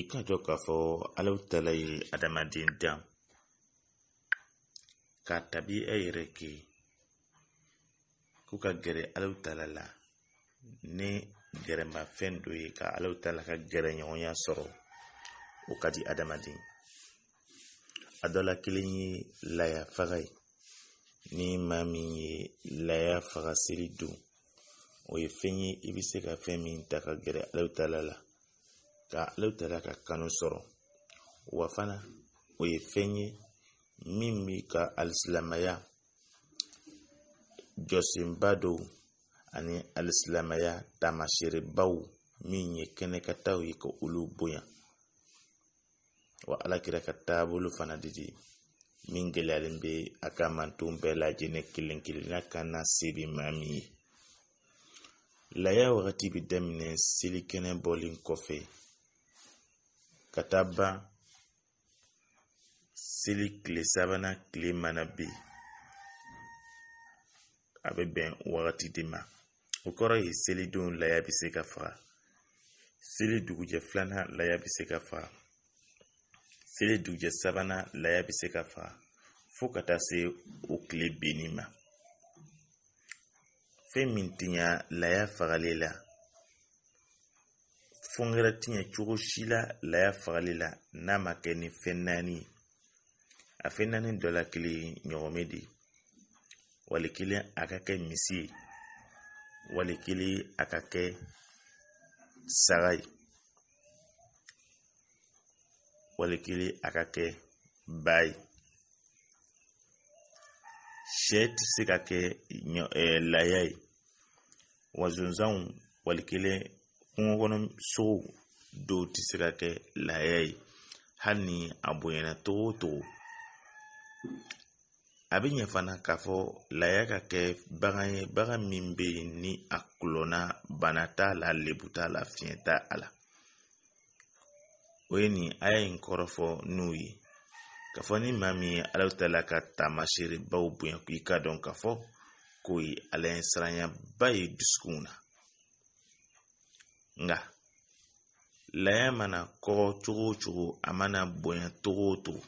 i k'a dɔ k'a fɔ alaw tala ye adamaden dan k'a tabi e yɛrɛ kɛ ko ka gɛrɛ alaw tala la ni gɛrɛmafɛn dɔ ye ka alaw tala ka gɛrɛɲɔgɔnya sɔrɔ o ka di adamaden a dɔ la kelen ye laya faga ye ni ma min ye laya faga seli don o ye fɛn ye i bɛ se ka fɛn min ta ka gɛrɛ alaw tala la ka alutala ka kanu sɔrɔ wa fana o ye fɛn ye min b'i ka alisilamaya jɔsenba dɔw ani alisilamaya taamaseerebaw min ye kɛnɛkataw ye ka olu bonya wa alakira ka taabolo fana didi min gɛlɛyalen bɛ a ka mantonw bɛɛ lajɛlen kelen ka na maa min ye laya wagati bɛ daminɛ selikɛnɛ bɔlen kɔfɛ ka taa ban seli tile sabanan tile mana be a bɛ bɛn wagati de ma o kɔrɔ ye selidenw laya bɛ se ka faga seli dugujɛ filanan laya bɛ se ka faga seli dugujɛ sabanan laya bɛ se ka faga fo ka taa se o tile binni ma fɛn min tɛ ɲa laya fagali la fɔnkɛra ti ɲɛ cogo si la laya fagali la n'a ma kɛ ni fɛn naani ye a fɛn naani dɔ la kelen ye ɲɔgɔnmɛ de ye wali kelen a ka kɛ misi ye wali kelen a ka kɛ saga ye wali kelen a ka kɛ ba ye sɛ tɛ se eh, ka kɛ laya ye wa zonzanw wali kelen kungo kɔnɔ sogo dɔw tɛ se ka kɛ lahiya ye hali ni a bonyana togo togo a bɛ ɲɛ fana k'a fɔ laya ka kɛ bagan ye bagan min bɛ yen ni a kulɔnna bana t'a la lebu t'a la fiɲɛ t'a a la o ye nin a in kɔrɔfɔ n'o ye k'a fɔ ni maa min ye ala ta la ka taamaseere baw bonya k'i ka dɔn k'a fɔ k'o ye ala ye siranyaba ye dusukun na nka laya mana kɔgɔ cogo o cogo a mana bonya cogo o cogo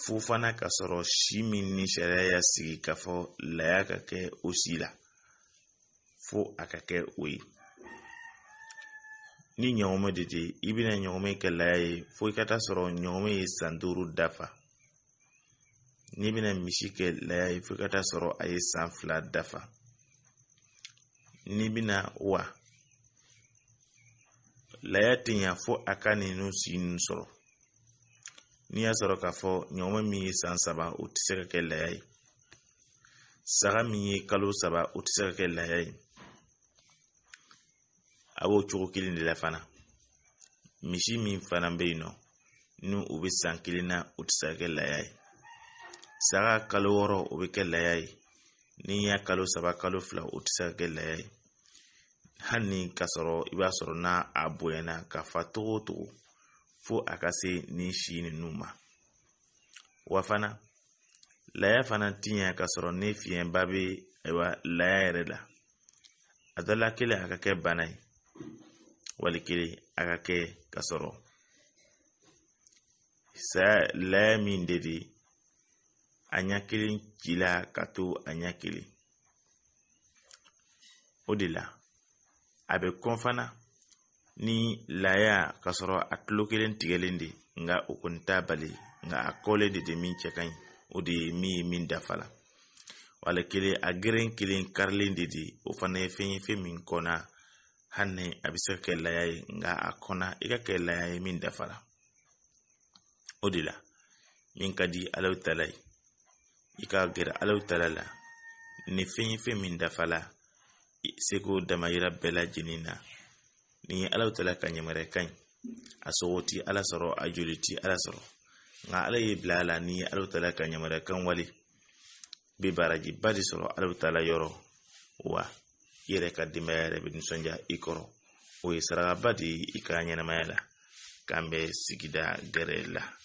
fo fana ka sɔrɔ si min ni sariya y'a sigi k'a fɔ laya ka kɛ o si la fo a ka kɛ o ye ni ɲɔgɔmɛ de tɛ i bɛna ɲɔgɔmɛ kɛ laya ye fo i ka taa sɔrɔ ɲɔgɔmɛ ye san duuru dafa n'i bɛna misi kɛ laya ye fo i ka taa sɔrɔ a ye san fila dafa n'i bɛna wa la y'a tɛ fo a ka nin si ninnu sɔrɔ n'i y'a sɔrɔ k'a fɔ ɲɔgɔnma min ye san saba o tɛ se ka kɛ laya ye saga min ye kalo saba o tɛ se ka kɛ laya ye a b'o cogo kelen de la fana misi min fana bɛ yen nɔ ni o bɛ san kelen na o tɛ se ka kɛ laya ye saga kalo wɔɔrɔ o bɛ kɛ laya ye ni y'a kalo saba kalo fila o tɛ se ka kɛ laya ye hali k'a sɔrɔ i b'a sɔrɔ n'a a bonyana ka fa togo togo fo a ka se nin si ninnu ma wa fana laya fana tiɲa k'a sɔrɔ ni fiɲɛba bɛ ayiwa laya yɛrɛ la a dɔ la kelen a ka kɛ bana ye wali kelen a ka kɛ k'a sɔrɔ saya laya min de de a ɲɛ kelen cila ka to a ɲɛ kelen o de la a be kɔn fana ni laya k'a sɔrɔ a tulo kelen tigɛlen de nga o kɔni t'a bali nga a kɔlen de de min cɛ ka ɲi o de ye min ye min dafala wala kelen a geren kelen karilen de de o fana ye fɛn ye fɛn min kɔnna hali a bɛ se ka kɛ laya ye nga a kɔnna i ka kɛ laya ye min dafala o de la min ka di alawu tala ye i ka gɛrɛ alawu tala la ni fɛn ye fɛn min dafala. seko damayira bɛɛ lajɛlen na ni ye tala ka yamaruya ka ɲi a sogo ti ala sɔrɔ a joli ti ala sɔrɔ nka ala ye bila a la ni ala tala ka yamaruya kan wale baraji barajiba de sɔrɔ alaw tala yɔrɔ wa i yɛrɛ ka denbaya yɛrɛ bɛ nisɔndiya i kɔrɔ o ye sarakaba de ye i ka ɲɛnamaya la k'an bɛ sigida gɛrɛ la